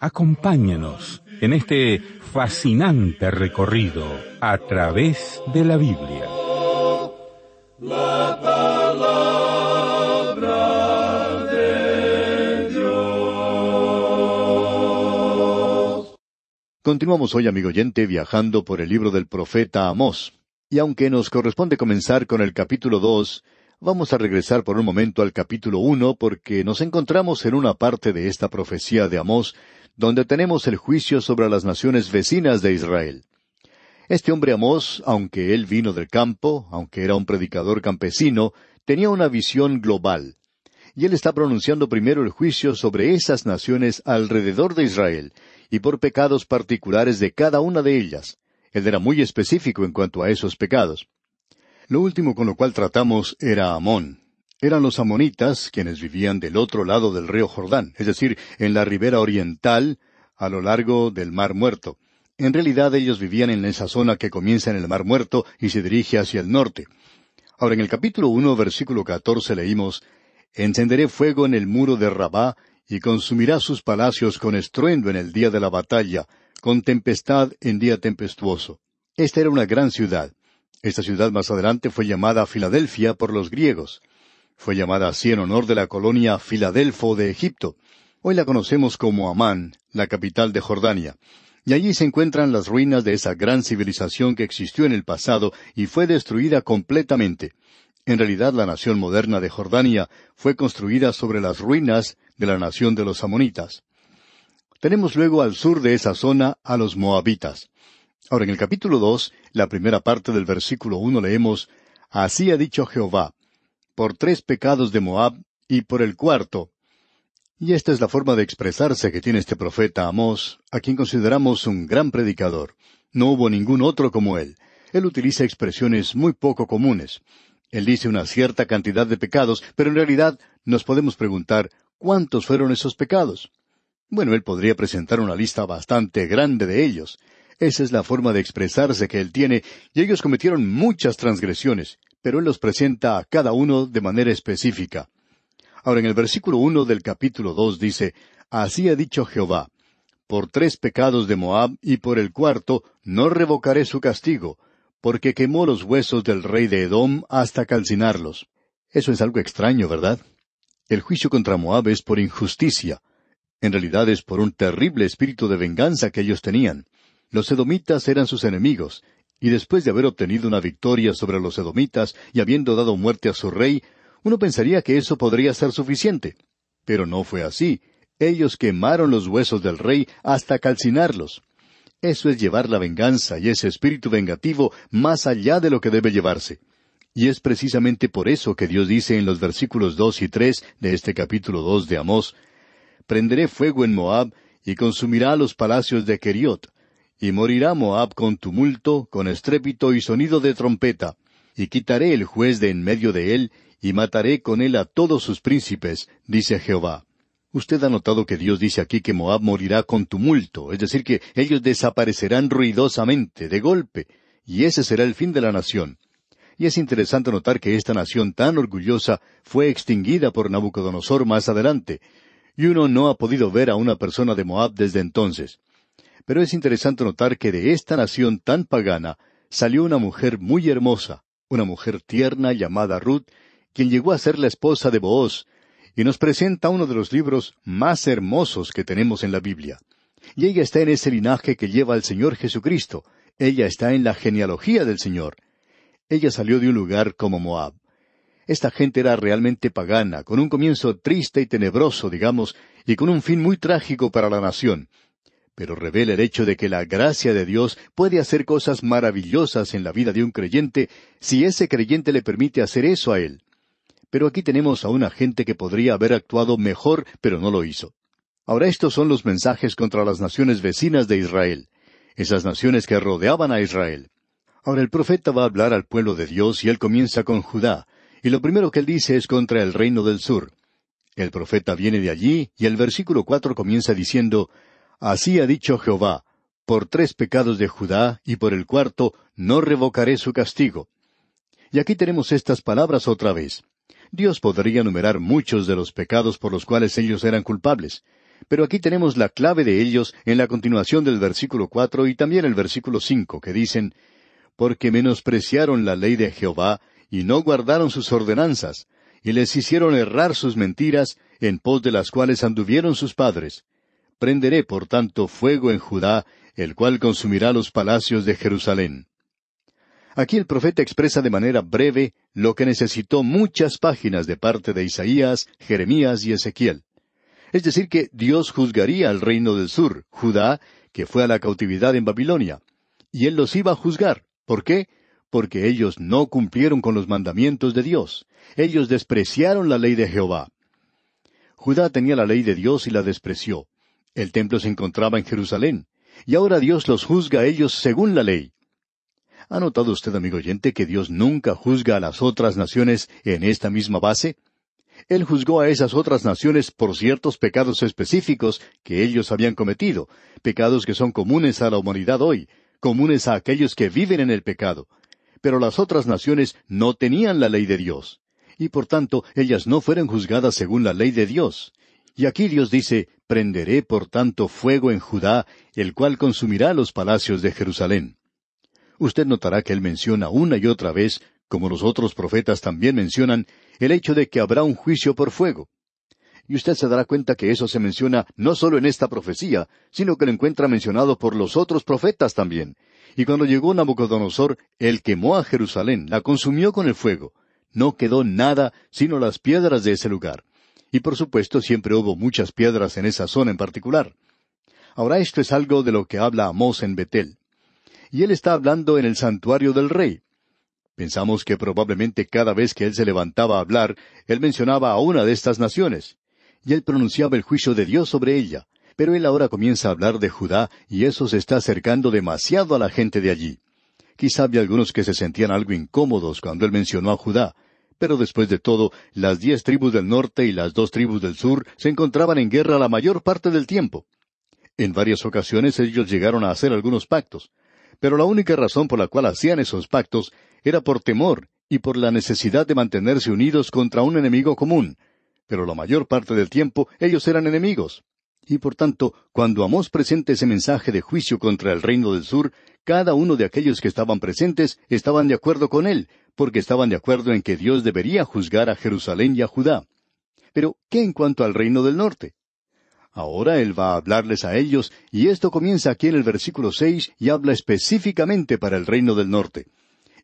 Acompáñenos en este fascinante recorrido a través de la Biblia. Continuamos hoy, amigo oyente, viajando por el libro del profeta Amós. Y aunque nos corresponde comenzar con el capítulo dos, Vamos a regresar por un momento al capítulo uno porque nos encontramos en una parte de esta profecía de Amós donde tenemos el juicio sobre las naciones vecinas de Israel. Este hombre Amós, aunque él vino del campo, aunque era un predicador campesino, tenía una visión global. Y él está pronunciando primero el juicio sobre esas naciones alrededor de Israel, y por pecados particulares de cada una de ellas. Él era muy específico en cuanto a esos pecados. Lo último con lo cual tratamos era Amón, eran los amonitas quienes vivían del otro lado del río Jordán, es decir, en la ribera oriental, a lo largo del Mar Muerto. En realidad ellos vivían en esa zona que comienza en el Mar Muerto y se dirige hacia el norte. Ahora en el capítulo uno, versículo 14, leímos Encenderé fuego en el muro de Rabá y consumirá sus palacios con estruendo en el día de la batalla, con tempestad en día tempestuoso. Esta era una gran ciudad. Esta ciudad más adelante fue llamada Filadelfia por los griegos. Fue llamada así en honor de la colonia Filadelfo de Egipto. Hoy la conocemos como Amán, la capital de Jordania. Y allí se encuentran las ruinas de esa gran civilización que existió en el pasado y fue destruida completamente. En realidad la nación moderna de Jordania fue construida sobre las ruinas de la nación de los amonitas. Tenemos luego al sur de esa zona a los moabitas. Ahora en el capítulo 2, la primera parte del versículo uno leemos Así ha dicho Jehová por tres pecados de Moab y por el cuarto. Y esta es la forma de expresarse que tiene este profeta Amós, a quien consideramos un gran predicador. No hubo ningún otro como él. Él utiliza expresiones muy poco comunes. Él dice una cierta cantidad de pecados, pero en realidad nos podemos preguntar cuántos fueron esos pecados. Bueno, él podría presentar una lista bastante grande de ellos. Esa es la forma de expresarse que él tiene, y ellos cometieron muchas transgresiones, pero él los presenta a cada uno de manera específica. Ahora, en el versículo uno del capítulo dos dice, Así ha dicho Jehová, por tres pecados de Moab y por el cuarto no revocaré su castigo, porque quemó los huesos del rey de Edom hasta calcinarlos. Eso es algo extraño, ¿verdad? El juicio contra Moab es por injusticia. En realidad es por un terrible espíritu de venganza que ellos tenían. Los edomitas eran sus enemigos, y después de haber obtenido una victoria sobre los edomitas y habiendo dado muerte a su rey, uno pensaría que eso podría ser suficiente. Pero no fue así. Ellos quemaron los huesos del rey hasta calcinarlos. Eso es llevar la venganza y ese espíritu vengativo más allá de lo que debe llevarse. Y es precisamente por eso que Dios dice en los versículos dos y tres de este capítulo dos de Amós Prenderé fuego en Moab y consumirá los palacios de Keriot y morirá Moab con tumulto, con estrépito y sonido de trompeta, y quitaré el juez de en medio de él, y mataré con él a todos sus príncipes, dice Jehová. Usted ha notado que Dios dice aquí que Moab morirá con tumulto, es decir, que ellos desaparecerán ruidosamente, de golpe, y ese será el fin de la nación. Y es interesante notar que esta nación tan orgullosa fue extinguida por Nabucodonosor más adelante, y uno no ha podido ver a una persona de Moab desde entonces. Pero es interesante notar que de esta nación tan pagana salió una mujer muy hermosa, una mujer tierna llamada Ruth, quien llegó a ser la esposa de Booz, y nos presenta uno de los libros más hermosos que tenemos en la Biblia. Y ella está en ese linaje que lleva al Señor Jesucristo, ella está en la genealogía del Señor. Ella salió de un lugar como Moab. Esta gente era realmente pagana, con un comienzo triste y tenebroso, digamos, y con un fin muy trágico para la nación, pero revela el hecho de que la gracia de Dios puede hacer cosas maravillosas en la vida de un creyente si ese creyente le permite hacer eso a él. Pero aquí tenemos a una gente que podría haber actuado mejor, pero no lo hizo. Ahora estos son los mensajes contra las naciones vecinas de Israel, esas naciones que rodeaban a Israel. Ahora el profeta va a hablar al pueblo de Dios y él comienza con Judá, y lo primero que él dice es contra el reino del sur. El profeta viene de allí y el versículo cuatro comienza diciendo Así ha dicho Jehová, por tres pecados de Judá y por el cuarto no revocaré su castigo. Y aquí tenemos estas palabras otra vez. Dios podría enumerar muchos de los pecados por los cuales ellos eran culpables, pero aquí tenemos la clave de ellos en la continuación del versículo cuatro y también el versículo cinco, que dicen Porque menospreciaron la ley de Jehová, y no guardaron sus ordenanzas, y les hicieron errar sus mentiras, en pos de las cuales anduvieron sus padres, Prenderé, por tanto, fuego en Judá, el cual consumirá los palacios de Jerusalén. Aquí el profeta expresa de manera breve lo que necesitó muchas páginas de parte de Isaías, Jeremías y Ezequiel. Es decir, que Dios juzgaría al reino del sur, Judá, que fue a la cautividad en Babilonia. Y él los iba a juzgar. ¿Por qué? Porque ellos no cumplieron con los mandamientos de Dios. Ellos despreciaron la ley de Jehová. Judá tenía la ley de Dios y la despreció. El templo se encontraba en Jerusalén, y ahora Dios los juzga a ellos según la ley. ¿Ha notado usted, amigo oyente, que Dios nunca juzga a las otras naciones en esta misma base? Él juzgó a esas otras naciones por ciertos pecados específicos que ellos habían cometido, pecados que son comunes a la humanidad hoy, comunes a aquellos que viven en el pecado. Pero las otras naciones no tenían la ley de Dios, y por tanto ellas no fueron juzgadas según la ley de Dios. Y aquí Dios dice, Prenderé por tanto fuego en Judá, el cual consumirá los palacios de Jerusalén. Usted notará que él menciona una y otra vez, como los otros profetas también mencionan, el hecho de que habrá un juicio por fuego. Y usted se dará cuenta que eso se menciona no solo en esta profecía, sino que lo encuentra mencionado por los otros profetas también. Y cuando llegó Nabucodonosor, él quemó a Jerusalén, la consumió con el fuego. No quedó nada sino las piedras de ese lugar y por supuesto siempre hubo muchas piedras en esa zona en particular. Ahora esto es algo de lo que habla Amós en Betel. Y él está hablando en el santuario del rey. Pensamos que probablemente cada vez que él se levantaba a hablar, él mencionaba a una de estas naciones, y él pronunciaba el juicio de Dios sobre ella. Pero él ahora comienza a hablar de Judá, y eso se está acercando demasiado a la gente de allí. Quizá había algunos que se sentían algo incómodos cuando él mencionó a Judá, pero después de todo, las diez tribus del norte y las dos tribus del sur se encontraban en guerra la mayor parte del tiempo. En varias ocasiones ellos llegaron a hacer algunos pactos, pero la única razón por la cual hacían esos pactos era por temor y por la necesidad de mantenerse unidos contra un enemigo común. Pero la mayor parte del tiempo ellos eran enemigos. Y por tanto, cuando Amós presenta ese mensaje de juicio contra el reino del sur, cada uno de aquellos que estaban presentes estaban de acuerdo con él, porque estaban de acuerdo en que Dios debería juzgar a Jerusalén y a Judá. Pero, ¿qué en cuanto al reino del norte? Ahora él va a hablarles a ellos, y esto comienza aquí en el versículo seis y habla específicamente para el reino del norte.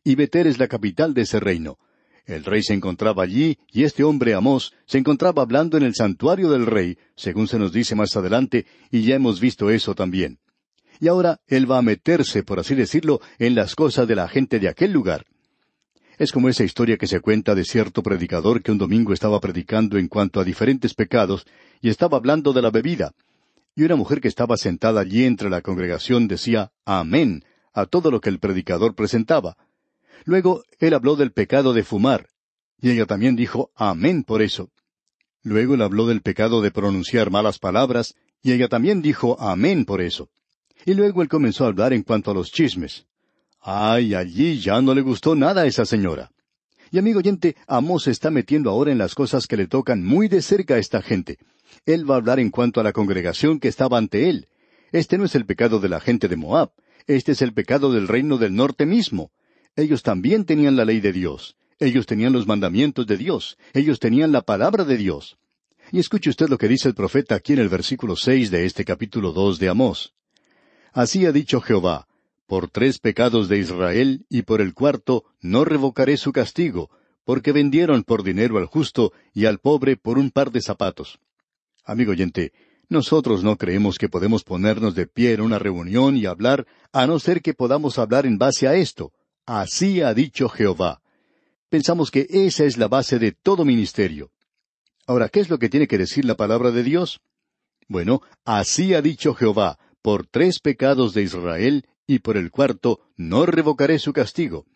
Y Beter es la capital de ese reino. El rey se encontraba allí, y este hombre Amós se encontraba hablando en el santuario del rey, según se nos dice más adelante, y ya hemos visto eso también y ahora él va a meterse, por así decirlo, en las cosas de la gente de aquel lugar. Es como esa historia que se cuenta de cierto predicador que un domingo estaba predicando en cuanto a diferentes pecados y estaba hablando de la bebida. Y una mujer que estaba sentada allí entre la congregación decía Amén a todo lo que el predicador presentaba. Luego él habló del pecado de fumar, y ella también dijo Amén por eso. Luego él habló del pecado de pronunciar malas palabras, y ella también dijo Amén por eso y luego él comenzó a hablar en cuanto a los chismes. Ay, allí ya no le gustó nada a esa señora. Y amigo oyente, Amós se está metiendo ahora en las cosas que le tocan muy de cerca a esta gente. Él va a hablar en cuanto a la congregación que estaba ante él. Este no es el pecado de la gente de Moab, este es el pecado del reino del norte mismo. Ellos también tenían la ley de Dios, ellos tenían los mandamientos de Dios, ellos tenían la palabra de Dios. Y escuche usted lo que dice el profeta aquí en el versículo seis de este capítulo dos de Amós. Así ha dicho Jehová, por tres pecados de Israel y por el cuarto no revocaré su castigo, porque vendieron por dinero al justo y al pobre por un par de zapatos. Amigo oyente, nosotros no creemos que podemos ponernos de pie en una reunión y hablar, a no ser que podamos hablar en base a esto. Así ha dicho Jehová. Pensamos que esa es la base de todo ministerio. Ahora, ¿qué es lo que tiene que decir la palabra de Dios? Bueno, así ha dicho Jehová, por tres pecados de Israel y por el cuarto no revocaré su castigo.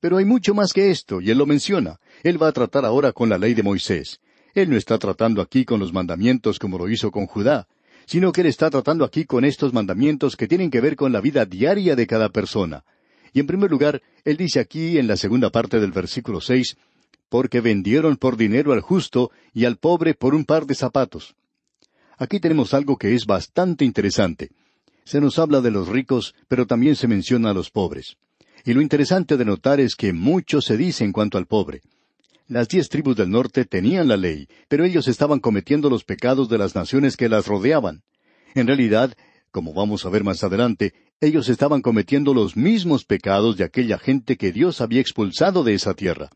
Pero hay mucho más que esto, y él lo menciona. Él va a tratar ahora con la ley de Moisés. Él no está tratando aquí con los mandamientos como lo hizo con Judá, sino que él está tratando aquí con estos mandamientos que tienen que ver con la vida diaria de cada persona. Y en primer lugar, él dice aquí en la segunda parte del versículo seis, porque vendieron por dinero al justo y al pobre por un par de zapatos. Aquí tenemos algo que es bastante interesante. Se nos habla de los ricos, pero también se menciona a los pobres. Y lo interesante de notar es que mucho se dice en cuanto al pobre. Las diez tribus del norte tenían la ley, pero ellos estaban cometiendo los pecados de las naciones que las rodeaban. En realidad, como vamos a ver más adelante, ellos estaban cometiendo los mismos pecados de aquella gente que Dios había expulsado de esa tierra.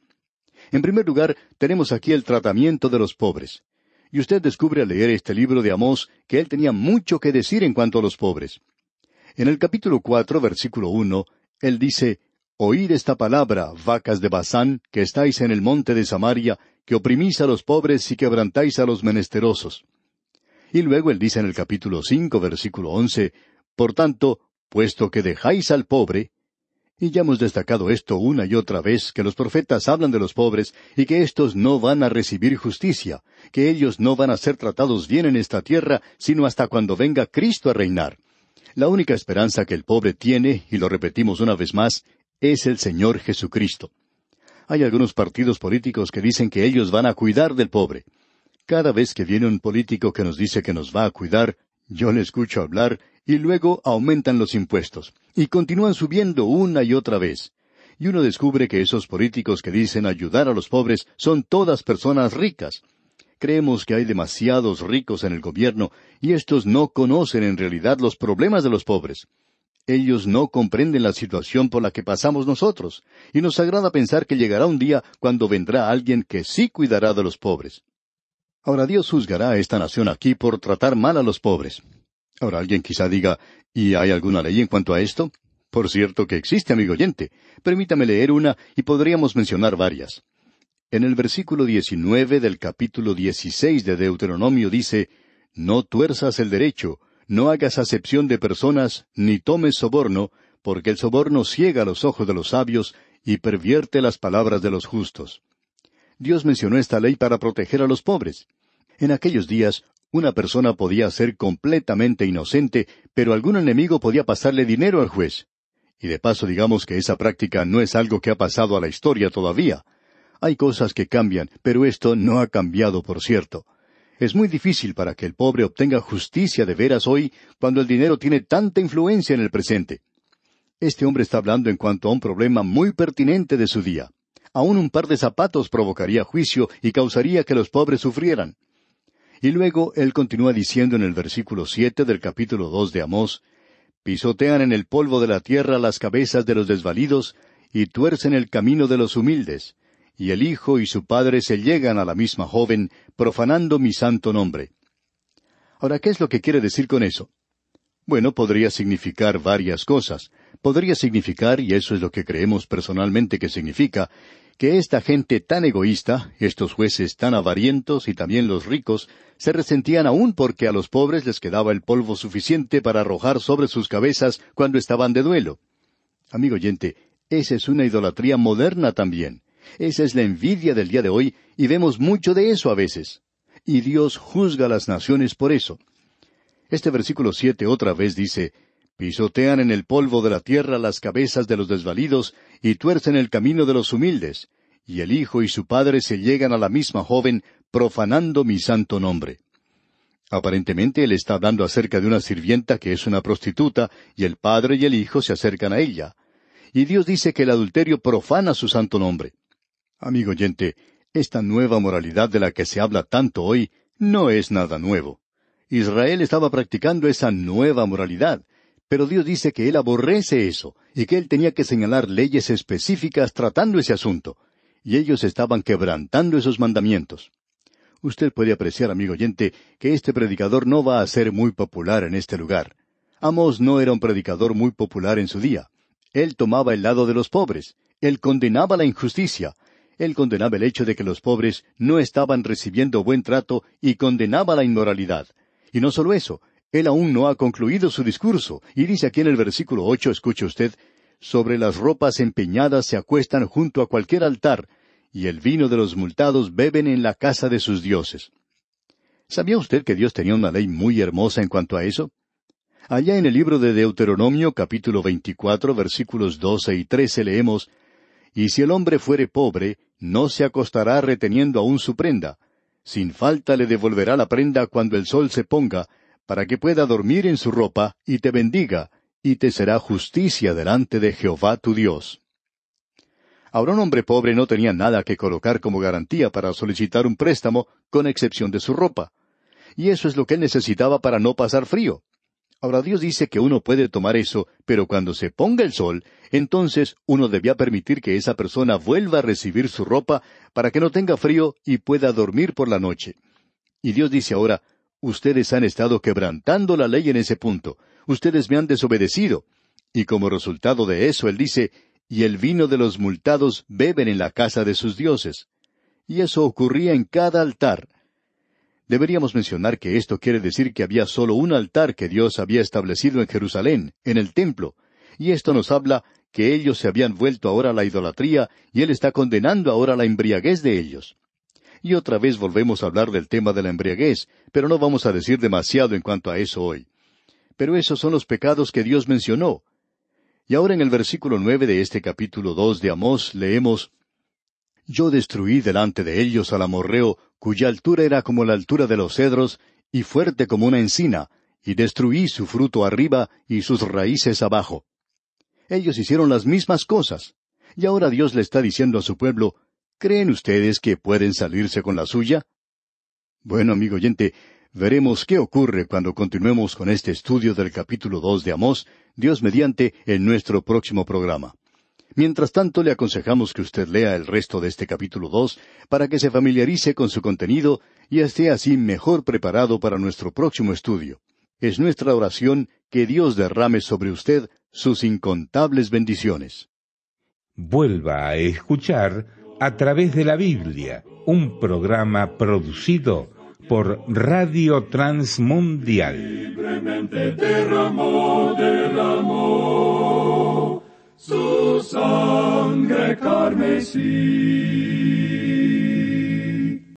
En primer lugar, tenemos aquí el tratamiento de los pobres. Y usted descubre al leer este libro de Amós que él tenía mucho que decir en cuanto a los pobres. En el capítulo cuatro, versículo uno, él dice, Oíd esta palabra, vacas de Bazán, que estáis en el monte de Samaria, que oprimís a los pobres y quebrantáis a los menesterosos. Y luego él dice en el capítulo cinco, versículo once, Por tanto, puesto que dejáis al pobre, y ya hemos destacado esto una y otra vez, que los profetas hablan de los pobres y que éstos no van a recibir justicia, que ellos no van a ser tratados bien en esta tierra, sino hasta cuando venga Cristo a reinar. La única esperanza que el pobre tiene, y lo repetimos una vez más, es el Señor Jesucristo. Hay algunos partidos políticos que dicen que ellos van a cuidar del pobre. Cada vez que viene un político que nos dice que nos va a cuidar, yo le escucho hablar y luego aumentan los impuestos y continúan subiendo una y otra vez. Y uno descubre que esos políticos que dicen ayudar a los pobres son todas personas ricas. Creemos que hay demasiados ricos en el gobierno y estos no conocen en realidad los problemas de los pobres. Ellos no comprenden la situación por la que pasamos nosotros, y nos agrada pensar que llegará un día cuando vendrá alguien que sí cuidará de los pobres. Ahora Dios juzgará a esta nación aquí por tratar mal a los pobres. Ahora alguien quizá diga, ¿y hay alguna ley en cuanto a esto? Por cierto que existe, amigo oyente. Permítame leer una y podríamos mencionar varias. En el versículo 19 del capítulo 16 de Deuteronomio dice, No tuerzas el derecho, no hagas acepción de personas, ni tomes soborno, porque el soborno ciega los ojos de los sabios y pervierte las palabras de los justos. Dios mencionó esta ley para proteger a los pobres. En aquellos días, una persona podía ser completamente inocente, pero algún enemigo podía pasarle dinero al juez. Y de paso digamos que esa práctica no es algo que ha pasado a la historia todavía. Hay cosas que cambian, pero esto no ha cambiado, por cierto. Es muy difícil para que el pobre obtenga justicia de veras hoy cuando el dinero tiene tanta influencia en el presente. Este hombre está hablando en cuanto a un problema muy pertinente de su día aún un par de zapatos provocaría juicio y causaría que los pobres sufrieran. Y luego él continúa diciendo en el versículo siete del capítulo dos de Amós Pisotean en el polvo de la tierra las cabezas de los desvalidos, y tuercen el camino de los humildes, y el hijo y su padre se llegan a la misma joven, profanando mi santo nombre. Ahora, ¿qué es lo que quiere decir con eso? Bueno, podría significar varias cosas. Podría significar, y eso es lo que creemos personalmente que significa, que esta gente tan egoísta, estos jueces tan avarientos y también los ricos, se resentían aún porque a los pobres les quedaba el polvo suficiente para arrojar sobre sus cabezas cuando estaban de duelo. Amigo oyente, esa es una idolatría moderna también. Esa es la envidia del día de hoy y vemos mucho de eso a veces. Y Dios juzga a las naciones por eso. Este versículo siete otra vez dice, Pisotean en el polvo de la tierra las cabezas de los desvalidos y tuercen el camino de los humildes, y el hijo y su padre se llegan a la misma joven, profanando mi santo nombre. Aparentemente él está hablando acerca de una sirvienta que es una prostituta, y el padre y el hijo se acercan a ella. Y Dios dice que el adulterio profana su santo nombre. Amigo oyente, esta nueva moralidad de la que se habla tanto hoy no es nada nuevo. Israel estaba practicando esa nueva moralidad, pero Dios dice que Él aborrece eso y que Él tenía que señalar leyes específicas tratando ese asunto. Y ellos estaban quebrantando esos mandamientos. Usted puede apreciar, amigo oyente, que este predicador no va a ser muy popular en este lugar. Amos no era un predicador muy popular en su día. Él tomaba el lado de los pobres. Él condenaba la injusticia. Él condenaba el hecho de que los pobres no estaban recibiendo buen trato y condenaba la inmoralidad. Y no solo eso, él aún no ha concluido su discurso, y dice aquí en el versículo ocho, escuche usted, sobre las ropas empeñadas se acuestan junto a cualquier altar, y el vino de los multados beben en la casa de sus dioses. ¿Sabía usted que Dios tenía una ley muy hermosa en cuanto a eso? Allá en el libro de Deuteronomio capítulo veinticuatro versículos doce y trece leemos, Y si el hombre fuere pobre, no se acostará reteniendo aún su prenda, sin falta le devolverá la prenda cuando el sol se ponga, para que pueda dormir en su ropa y te bendiga, y te será justicia delante de Jehová tu Dios. Ahora un hombre pobre no tenía nada que colocar como garantía para solicitar un préstamo, con excepción de su ropa. Y eso es lo que él necesitaba para no pasar frío. Ahora Dios dice que uno puede tomar eso, pero cuando se ponga el sol, entonces uno debía permitir que esa persona vuelva a recibir su ropa para que no tenga frío y pueda dormir por la noche. Y Dios dice ahora, Ustedes han estado quebrantando la ley en ese punto. Ustedes me han desobedecido. Y como resultado de eso, él dice, y el vino de los multados beben en la casa de sus dioses. Y eso ocurría en cada altar. Deberíamos mencionar que esto quiere decir que había solo un altar que Dios había establecido en Jerusalén, en el templo, y esto nos habla que ellos se habían vuelto ahora a la idolatría y Él está condenando ahora la embriaguez de ellos y otra vez volvemos a hablar del tema de la embriaguez, pero no vamos a decir demasiado en cuanto a eso hoy. Pero esos son los pecados que Dios mencionó. Y ahora en el versículo nueve de este capítulo dos de Amós leemos Yo destruí delante de ellos al amorreo, cuya altura era como la altura de los cedros, y fuerte como una encina, y destruí su fruto arriba y sus raíces abajo. Ellos hicieron las mismas cosas. Y ahora Dios le está diciendo a su pueblo, ¿Creen ustedes que pueden salirse con la suya? Bueno, amigo oyente, veremos qué ocurre cuando continuemos con este estudio del capítulo dos de Amós, Dios mediante, en nuestro próximo programa. Mientras tanto, le aconsejamos que usted lea el resto de este capítulo dos para que se familiarice con su contenido y esté así mejor preparado para nuestro próximo estudio. Es nuestra oración que Dios derrame sobre usted sus incontables bendiciones. Vuelva a escuchar a través de la Biblia, un programa producido por Radio Transmundial. su